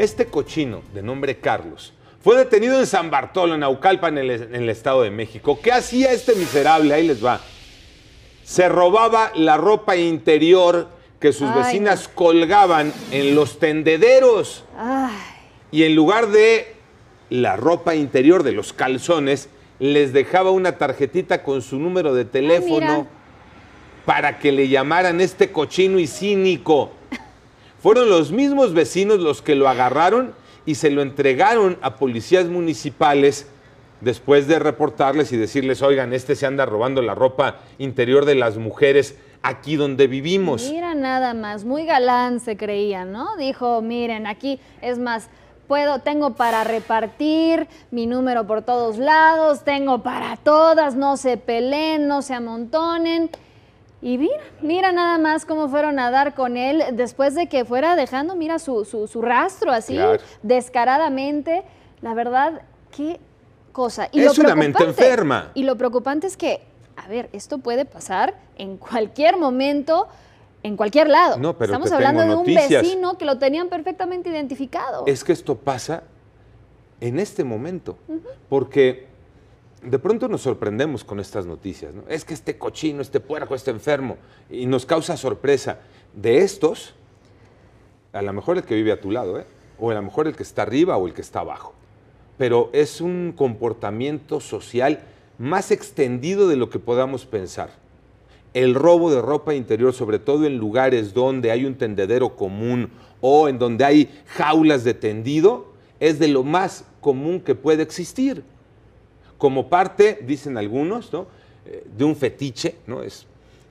Este cochino, de nombre Carlos, fue detenido en San Bartolo, en Aucalpa, en el, Estado de México. ¿Qué hacía este miserable? Ahí les va. Se robaba la ropa interior que sus vecinas colgaban en los tendederos. Y en lugar de la ropa interior de los calzones, les dejaba una tarjetita con su número de teléfono para que le llamaran este cochino y cínico. Fueron los mismos vecinos los que lo agarraron y se lo entregaron a policías municipales después de reportarles y decirles, oigan, este se anda robando la ropa interior de las mujeres aquí donde vivimos. Mira nada más, muy galán se creía, ¿no? Dijo, miren, aquí es más, puedo, tengo para repartir mi número por todos lados, tengo para todas, no se peleen, no se amontonen. Y mira, mira nada más cómo fueron a dar con él después de que fuera dejando, mira su, su, rastro así, descaradamente. La verdad, qué cosa. Y es una mente enferma. Y lo preocupante es que, a ver, esto puede pasar en cualquier momento, en cualquier lado. No, pero Estamos hablando de un vecino que lo tenían perfectamente identificado. Es que esto pasa en este momento, porque de pronto nos sorprendemos con estas noticias. Es que este cochino, este puerco, este enfermo, y nos causa sorpresa. De estos, a lo mejor el que vive a tu lado, ¿eh? o a lo mejor el que está arriba o el que está abajo. Pero es un comportamiento social más extendido de lo que podamos pensar. El robo de ropa interior, sobre todo en lugares donde hay un tendedero común o en donde hay jaulas de tendido, es de lo más común que puede existir como parte, dicen algunos, ¿no? Eh, de un fetiche, ¿no? Es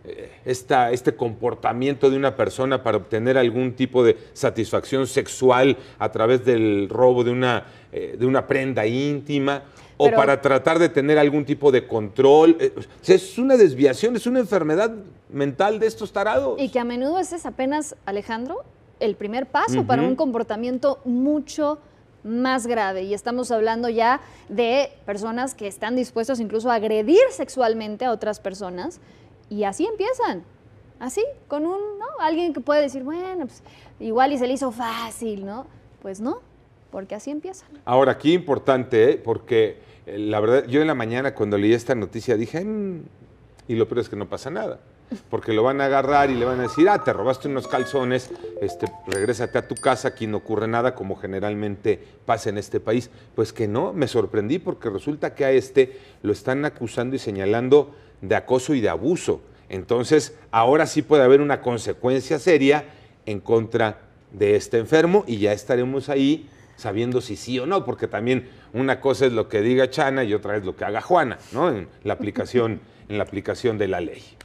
eh, este comportamiento de una persona para obtener algún tipo de satisfacción sexual a través del robo de una, eh, de una prenda íntima o para tratar de tener algún tipo de control. Es una desviación, es una enfermedad mental de estos tarados. Y que a menudo ese es apenas, Alejandro, el primer paso para un comportamiento mucho más grave y estamos hablando ya de personas que están dispuestos incluso a agredir sexualmente a otras personas y así empiezan. Así, con un, ¿no? Alguien que puede decir, bueno, pues igual y se le hizo fácil, ¿no? Pues no, porque así empiezan. Ahora, aquí importante, ¿eh? porque eh, la verdad, yo en la mañana cuando leí esta noticia dije, mm", y lo peor es que no pasa nada porque lo van a agarrar y le van a decir, ah, te robaste unos calzones, este, regrésate a tu casa, aquí no ocurre nada, como generalmente pasa en este país. Pues que no, me sorprendí porque resulta que a este lo están acusando y señalando de acoso y de abuso. Entonces, ahora sí puede haber una consecuencia seria en contra de este enfermo y ya estaremos ahí sabiendo si sí o no, porque también una cosa es lo que diga Chana y otra es lo que haga Juana, ¿no? la aplicación, en la aplicación de la ley.